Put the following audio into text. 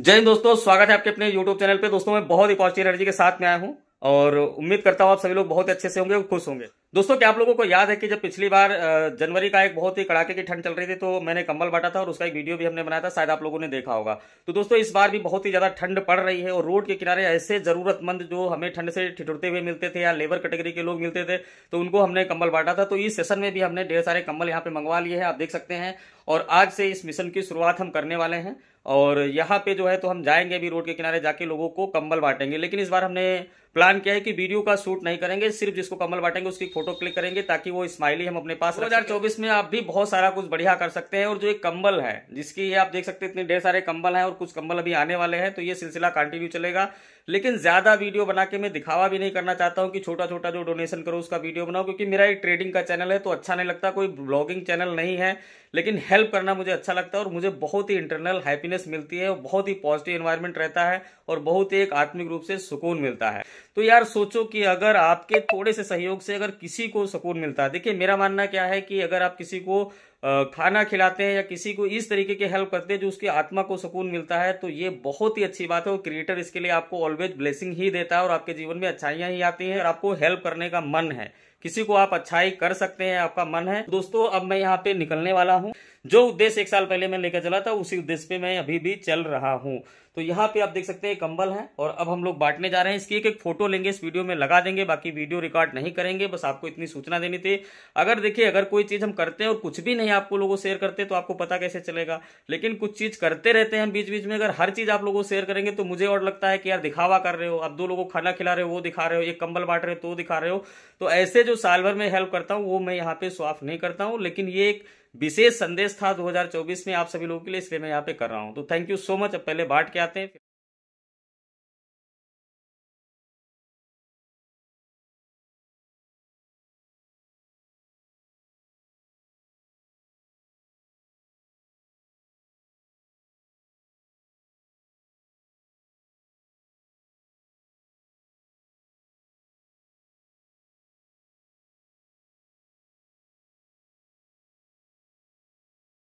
जय हिंद दोस्तों स्वागत है आपके अपने यूट्यूब चैनल पे दोस्तों मैं बहुत ही पॉजिटिव एनर्जी के साथ में आया हूँ और उम्मीद करता हूँ आप सभी लोग बहुत अच्छे से होंगे खुश होंगे दोस्तों क्या आप लोगों को याद है कि जब पिछली बार जनवरी का एक बहुत ही कड़ाके की ठंड चल रही थी तो मैंने कंबल बांटा था और उसका एक वीडियो भी हमने बनाया था शायद आप लोगों ने देखा होगा तो दोस्तों इस बार भी बहुत ही ज्यादा ठंड पड़ रही है और रोड के किनारे ऐसे जरूरतमंद जो हमें ठंड से ठिठुरते हुए मिलते थे या लेबर कैटेगरी के लोग मिलते थे तो उनको हमने कंबल बांटा था तो इस सेशन में भी हमने ढेर सारे कंबल यहाँ पे मंगवा लिए हैं आप देख सकते हैं और आज से इस मिशन की शुरुआत हम करने वाले हैं और यहाँ पे जो है तो हम जाएंगे भी रोड के किनारे जाके लोगों को कंबल बांटेंगे लेकिन इस बार हमने प्लान किया है कि वीडियो का शूट नहीं करेंगे सिर्फ जिसको कंबल बांटेंगे उसकी फोटो क्लिक करेंगे ताकि वो स्माइली हम अपने पास 2024 में आप भी बहुत सारा कुछ बढ़िया कर सकते हैं और जो एक कंबल है जिसकी आप देख सकते इतने ढेर सारे कंबल है और कुछ कंबल अभी आने वाले हैं तो ये सिलसिला कंटिन्यू चलेगा लेकिन ज्यादा वीडियो बना के मैं दिखावा भी नहीं करना चाहता हूँ कि छोटा छोटा जो डोनेशन करो उसका वीडियो बनाओ क्योंकि मेरा एक ट्रेडिंग का चैनल है तो अच्छा नहीं लगता कोई ब्लॉगिंग चैनल नहीं है लेकिन है हेल्प करना मुझे अच्छा लगता है और मुझे बहुत ही इंटरनल हैप्पीनेस मिलती है बहुत ही पॉजिटिव इन्वायरमेंट रहता है और बहुत ही एक आत्मिक रूप से सुकून मिलता है तो यार सोचो कि अगर आपके थोड़े से सहयोग से अगर किसी को सुकून मिलता है देखिए मेरा मानना क्या है कि अगर आप किसी को खाना खिलाते हैं या किसी को इस तरीके के हेल्प करते हैं जो उसकी आत्मा को सुकून मिलता है तो ये बहुत ही अच्छी बात है और क्रिएटर इसके लिए आपको ऑलवेज ब्लेसिंग ही देता है और आपके जीवन में अच्छाइयाँ ही आती हैं और आपको हेल्प करने का मन है किसी को आप अच्छाई कर सकते हैं आपका मन है दोस्तों अब मैं यहाँ पे निकलने वाला हूँ जो उद्देश्य एक साल पहले मैं लेकर चला था उसी उद्देश्य पे मैं अभी भी चल रहा हूँ तो यहाँ पे आप देख सकते हैं कंबल है और अब हम लोग बांटने जा रहे हैं इसकी एक एक फोटो लेंगे इस वीडियो में लगा देंगे बाकी वीडियो रिकॉर्ड नहीं करेंगे बस आपको इतनी सूचना देनी थी अगर देखिए अगर कोई चीज़ हम करते हैं और कुछ भी नहीं आपको लोगों शेयर करते तो आपको पता कैसे चलेगा लेकिन कुछ चीज़ करते रहते हैं हम बीच बीच में अगर हर चीज़ आप लोगों शेयर करेंगे तो मुझे और लगता है कि यार दिखावा कर रहे हो आप दो लोगों को खाना खिला रहे हो वो दिखा रहे हो एक कंबल बांट रहे हो तो दिखा रहे हो तो ऐसे जो साल भर में हेल्प करता हूँ वो मैं यहाँ पे स्वाफ नहीं करता हूँ लेकिन ये एक विशेष संदेश था 2024 में आप सभी लोगों के लिए इसलिए मैं यहाँ पे कर रहा हूँ तो थैंक यू सो मच अब पहले बांट के आते हैं